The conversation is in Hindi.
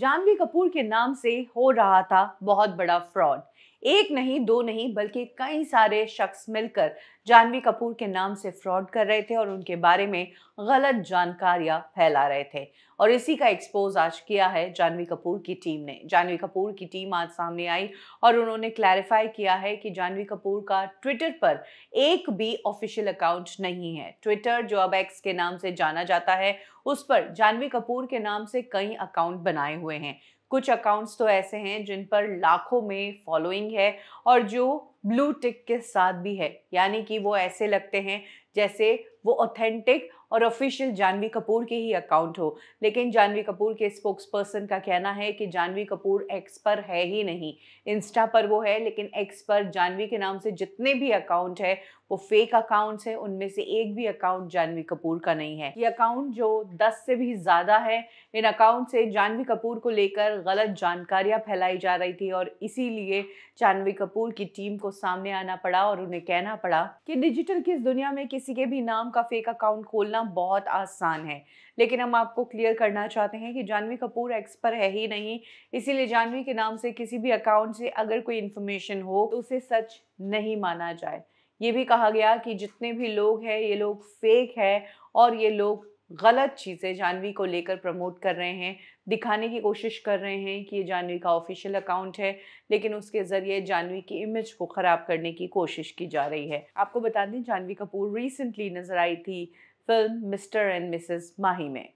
जानवी कपूर के नाम से हो रहा था बहुत बड़ा फ्रॉड एक नहीं दो नहीं बल्कि कई सारे शख्स मिलकर जानवी कपूर के नाम से फ्रॉड कर रहे थे और उनके बारे में गलत जानकारियां फैला रहे थे और इसी का एक्सपोज आज किया है जानवी कपूर की टीम ने जानवी कपूर की टीम आज सामने आई और उन्होंने क्लैरिफाई किया है कि जानवी कपूर का ट्विटर पर एक भी ऑफिशियल अकाउंट नहीं है ट्विटर जो अब एक्स के नाम से जाना जाता है उस पर जानवी कपूर के नाम से कई अकाउंट बनाए हुए हैं कुछ अकाउंट्स तो ऐसे हैं जिन पर लाखों में फॉलोइंग है और जो ब्लू टिक के साथ भी है यानी कि वो ऐसे लगते हैं जैसे वो ऑथेंटिक और ऑफिशियल जानवी कपूर के ही अकाउंट हो लेकिन जानवी कपूर के स्पोक्स पर्सन का कहना है कि जानवी कपूर एक्स पर है ही नहीं इंस्टा पर वो है लेकिन एक्स पर जानवी के नाम से जितने भी अकाउंट है वो फेक अकाउंट्स हैं उनमें से एक भी अकाउंट जानवी कपूर का नहीं है ये अकाउंट जो दस से भी ज़्यादा है इन अकाउंट से जानवी कपूर को लेकर गलत जानकारियाँ फैलाई जा रही थी और इसीलिए जानवी कपूर की टीम को सामने आना पड़ा और उन्हें कहना पड़ा कि डिजिटल की इस दुनिया में किसी के भी नाम का फेक अकाउंट खोलना बहुत आसान है लेकिन हम आपको क्लियर करना चाहते हैं कि जानवी कपूर एक्सपर है ही नहीं इसीलिए जानवी के नाम से किसी भी अकाउंट से अगर कोई इन्फॉर्मेशन हो तो उसे सच नहीं माना जाए ये भी कहा गया कि जितने भी लोग हैं ये लोग फेक है और ये लोग गलत चीज़ें जानवी को लेकर प्रमोट कर रहे हैं दिखाने की कोशिश कर रहे हैं कि ये जानवी का ऑफिशियल अकाउंट है लेकिन उसके ज़रिए जानवी की इमेज को ख़राब करने की कोशिश की जा रही है आपको बता दें जानवी कपूर रिसेंटली नज़र आई थी film mister and Mrs Mahi में